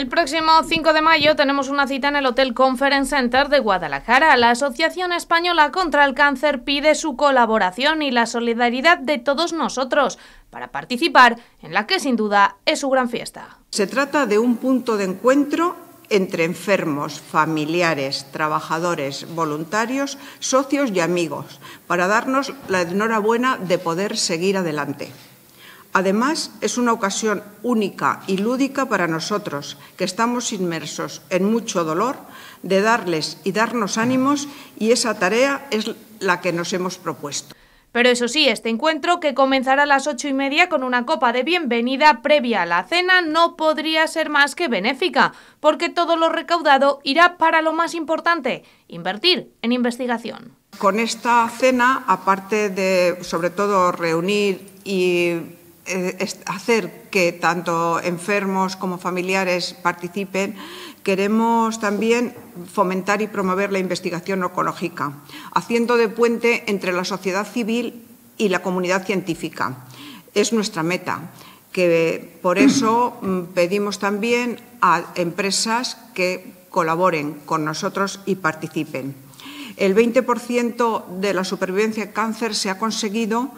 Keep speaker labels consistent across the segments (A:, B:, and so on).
A: El próximo 5 de mayo tenemos una cita en el Hotel Conference Center de Guadalajara. La Asociación Española contra el Cáncer pide su colaboración y la solidaridad de todos nosotros para participar en la que sin duda es su gran fiesta.
B: Se trata de un punto de encuentro entre enfermos, familiares, trabajadores, voluntarios, socios y amigos, para darnos la enhorabuena de poder seguir adelante. Además, es una ocasión única y lúdica para nosotros, que estamos inmersos en mucho dolor, de darles y darnos ánimos, y esa tarea es la que nos hemos propuesto.
A: Pero eso sí, este encuentro, que comenzará a las ocho y media con una copa de bienvenida previa a la cena, no podría ser más que benéfica, porque todo lo recaudado irá para lo más importante, invertir en investigación.
B: Con esta cena, aparte de, sobre todo, reunir y eh, hacer que tanto enfermos como familiares participen, queremos también fomentar y promover la investigación oncológica, haciendo de puente entre la sociedad civil y la comunidad científica. Es nuestra meta, que por eso mm, pedimos también a empresas que colaboren con nosotros y participen. El 20% de la supervivencia en cáncer se ha conseguido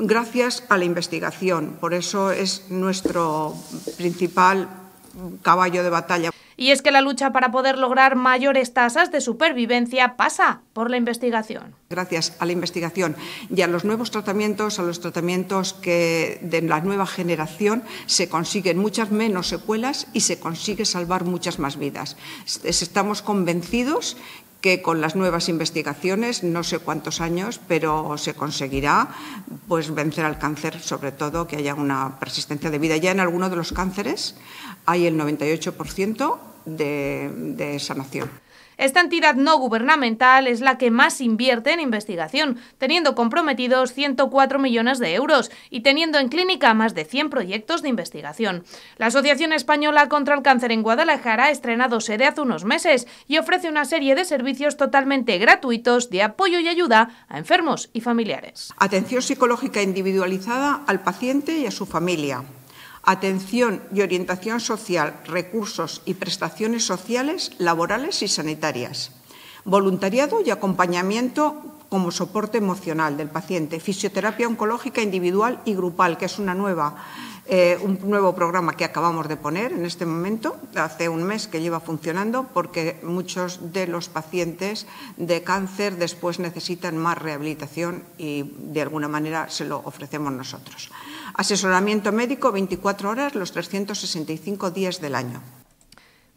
B: gracias a la investigación. Por eso es nuestro principal caballo de batalla.
A: Y es que la lucha para poder lograr mayores tasas de supervivencia pasa por la investigación.
B: Gracias a la investigación y a los nuevos tratamientos, a los tratamientos que de la nueva generación se consiguen muchas menos secuelas y se consigue salvar muchas más vidas. Estamos convencidos que con las nuevas investigaciones, no sé cuántos años, pero se conseguirá pues vencer al cáncer, sobre todo que haya una persistencia de vida. Ya en algunos de los cánceres hay el 98% de, de sanación.
A: Esta entidad no gubernamental es la que más invierte en investigación, teniendo comprometidos 104 millones de euros y teniendo en clínica más de 100 proyectos de investigación. La Asociación Española contra el Cáncer en Guadalajara ha estrenado sede hace unos meses y ofrece una serie de servicios totalmente gratuitos de apoyo y ayuda a enfermos y familiares.
B: Atención psicológica individualizada al paciente y a su familia atención y orientación social, recursos y prestaciones sociales, laborales y sanitarias, voluntariado y acompañamiento como soporte emocional del paciente, fisioterapia oncológica individual y grupal, que es eh, un nuevo programa que acabamos de poner en este momento, hace un mes que lleva funcionando, porque muchos de los pacientes de cáncer después necesitan más rehabilitación y de alguna manera se lo ofrecemos nosotros. Asesoramiento médico 24 horas los 365 días del año.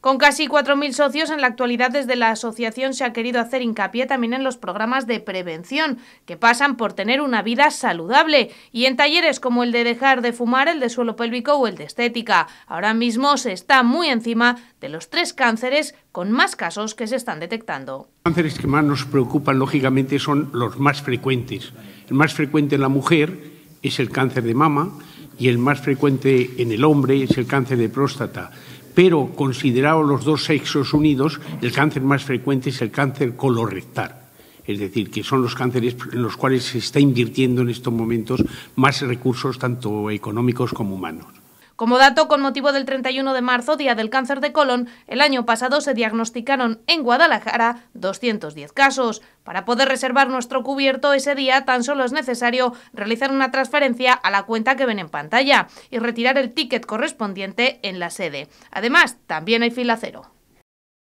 A: Con casi 4.000 socios, en la actualidad desde la asociación se ha querido hacer hincapié también en los programas de prevención, que pasan por tener una vida saludable, y en talleres como el de dejar de fumar, el de suelo pélvico o el de estética. Ahora mismo se está muy encima de los tres cánceres con más casos que se están detectando.
B: Los cánceres que más nos preocupan, lógicamente, son los más frecuentes. El más frecuente en la mujer es el cáncer de mama y el más frecuente en el hombre es el cáncer de próstata. Pero considerado los dos sexos unidos, el cáncer más frecuente es el cáncer colorectal. Es decir, que son los cánceres en los cuales se está invirtiendo en estos momentos más recursos, tanto económicos como humanos.
A: Como dato, con motivo del 31 de marzo, Día del Cáncer de Colon, el año pasado se diagnosticaron en Guadalajara 210 casos. Para poder reservar nuestro cubierto ese día, tan solo es necesario realizar una transferencia a la cuenta que ven en pantalla y retirar el ticket correspondiente en la sede. Además, también hay fila cero.